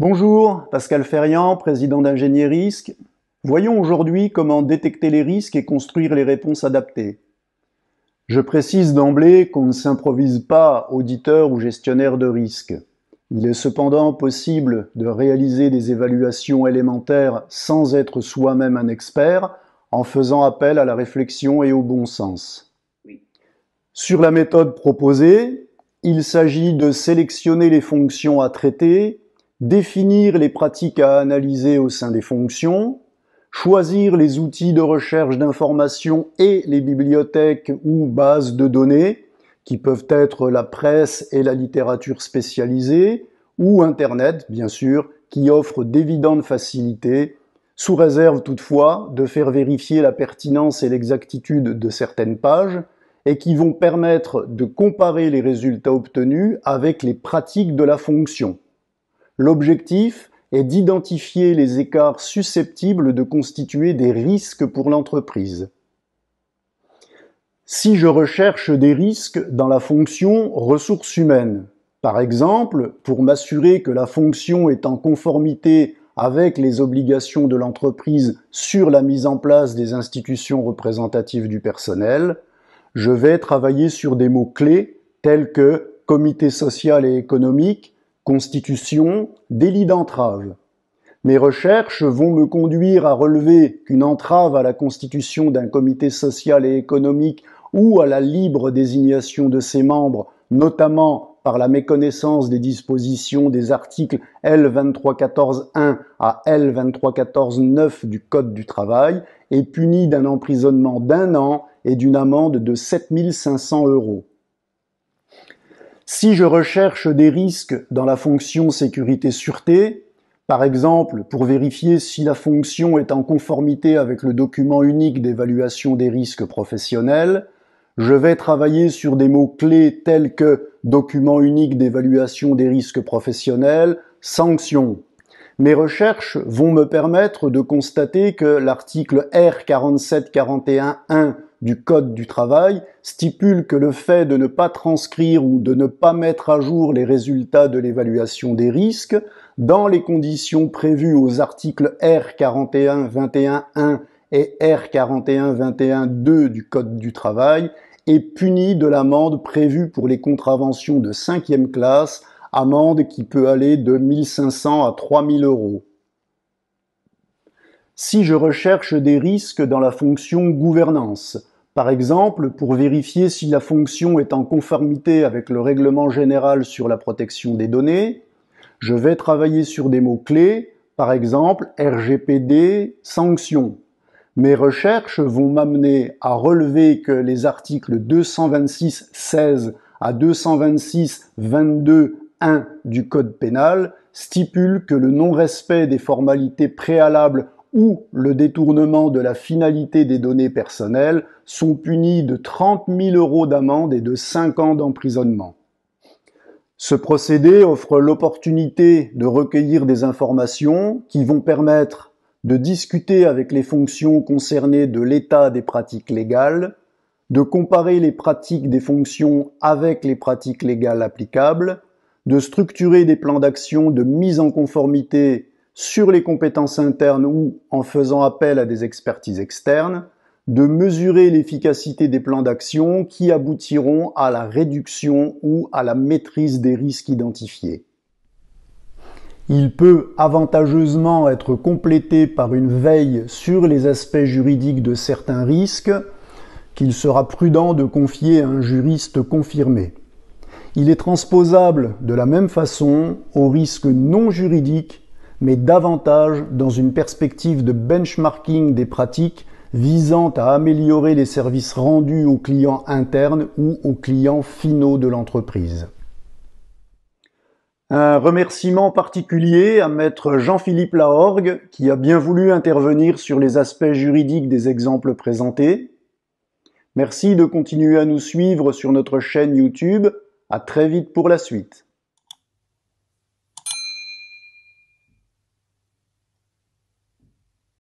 Bonjour, Pascal Ferriand, président d'Ingénierie Risque. Voyons aujourd'hui comment détecter les risques et construire les réponses adaptées. Je précise d'emblée qu'on ne s'improvise pas auditeur ou gestionnaire de risques. Il est cependant possible de réaliser des évaluations élémentaires sans être soi-même un expert, en faisant appel à la réflexion et au bon sens. Sur la méthode proposée, il s'agit de sélectionner les fonctions à traiter définir les pratiques à analyser au sein des fonctions, choisir les outils de recherche d'informations et les bibliothèques ou bases de données, qui peuvent être la presse et la littérature spécialisée, ou Internet, bien sûr, qui offre d'évidentes facilités, sous réserve toutefois de faire vérifier la pertinence et l'exactitude de certaines pages, et qui vont permettre de comparer les résultats obtenus avec les pratiques de la fonction. L'objectif est d'identifier les écarts susceptibles de constituer des risques pour l'entreprise. Si je recherche des risques dans la fonction ressources humaines, par exemple, pour m'assurer que la fonction est en conformité avec les obligations de l'entreprise sur la mise en place des institutions représentatives du personnel, je vais travailler sur des mots clés tels que comité social et économique, constitution délit d'entrave. Mes recherches vont me conduire à relever qu'une entrave à la constitution d'un comité social et économique ou à la libre désignation de ses membres, notamment par la méconnaissance des dispositions des articles L2314-1 à L2314-9 du Code du travail, est punie d'un emprisonnement d'un an et d'une amende de 7500 euros. Si je recherche des risques dans la fonction sécurité-sûreté, par exemple pour vérifier si la fonction est en conformité avec le document unique d'évaluation des risques professionnels, je vais travailler sur des mots-clés tels que document unique d'évaluation des risques professionnels, sanctions. Mes recherches vont me permettre de constater que l'article R4741.1 du Code du travail stipule que le fait de ne pas transcrire ou de ne pas mettre à jour les résultats de l'évaluation des risques dans les conditions prévues aux articles r 41 et r 41 2 du Code du travail est puni de l'amende prévue pour les contraventions de cinquième classe, amende qui peut aller de 1500 à 3000 euros. Si je recherche des risques dans la fonction gouvernance, par exemple, pour vérifier si la fonction est en conformité avec le règlement général sur la protection des données, je vais travailler sur des mots-clés, par exemple RGPD, sanctions. Mes recherches vont m'amener à relever que les articles 226.16 à 226-22-1 du Code pénal stipulent que le non-respect des formalités préalables ou le détournement de la finalité des données personnelles sont punis de 30 000 euros d'amende et de 5 ans d'emprisonnement. Ce procédé offre l'opportunité de recueillir des informations qui vont permettre de discuter avec les fonctions concernées de l'état des pratiques légales, de comparer les pratiques des fonctions avec les pratiques légales applicables, de structurer des plans d'action de mise en conformité sur les compétences internes ou en faisant appel à des expertises externes, de mesurer l'efficacité des plans d'action qui aboutiront à la réduction ou à la maîtrise des risques identifiés. Il peut avantageusement être complété par une veille sur les aspects juridiques de certains risques qu'il sera prudent de confier à un juriste confirmé. Il est transposable de la même façon aux risques non juridiques mais davantage dans une perspective de benchmarking des pratiques visant à améliorer les services rendus aux clients internes ou aux clients finaux de l'entreprise. Un remerciement particulier à maître Jean-Philippe Lahorgue qui a bien voulu intervenir sur les aspects juridiques des exemples présentés. Merci de continuer à nous suivre sur notre chaîne YouTube. À très vite pour la suite.